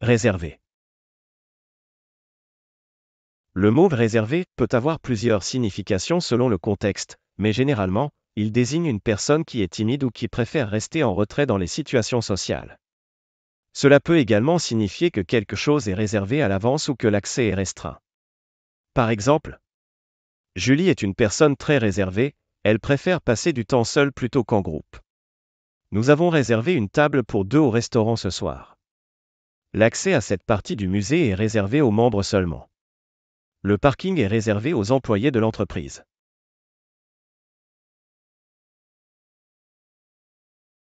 Réservé. Le mot réservé peut avoir plusieurs significations selon le contexte, mais généralement, il désigne une personne qui est timide ou qui préfère rester en retrait dans les situations sociales. Cela peut également signifier que quelque chose est réservé à l'avance ou que l'accès est restreint. Par exemple, Julie est une personne très réservée, elle préfère passer du temps seule plutôt qu'en groupe. Nous avons réservé une table pour deux au restaurant ce soir. L'accès à cette partie du musée est réservé aux membres seulement. Le parking est réservé aux employés de l'entreprise.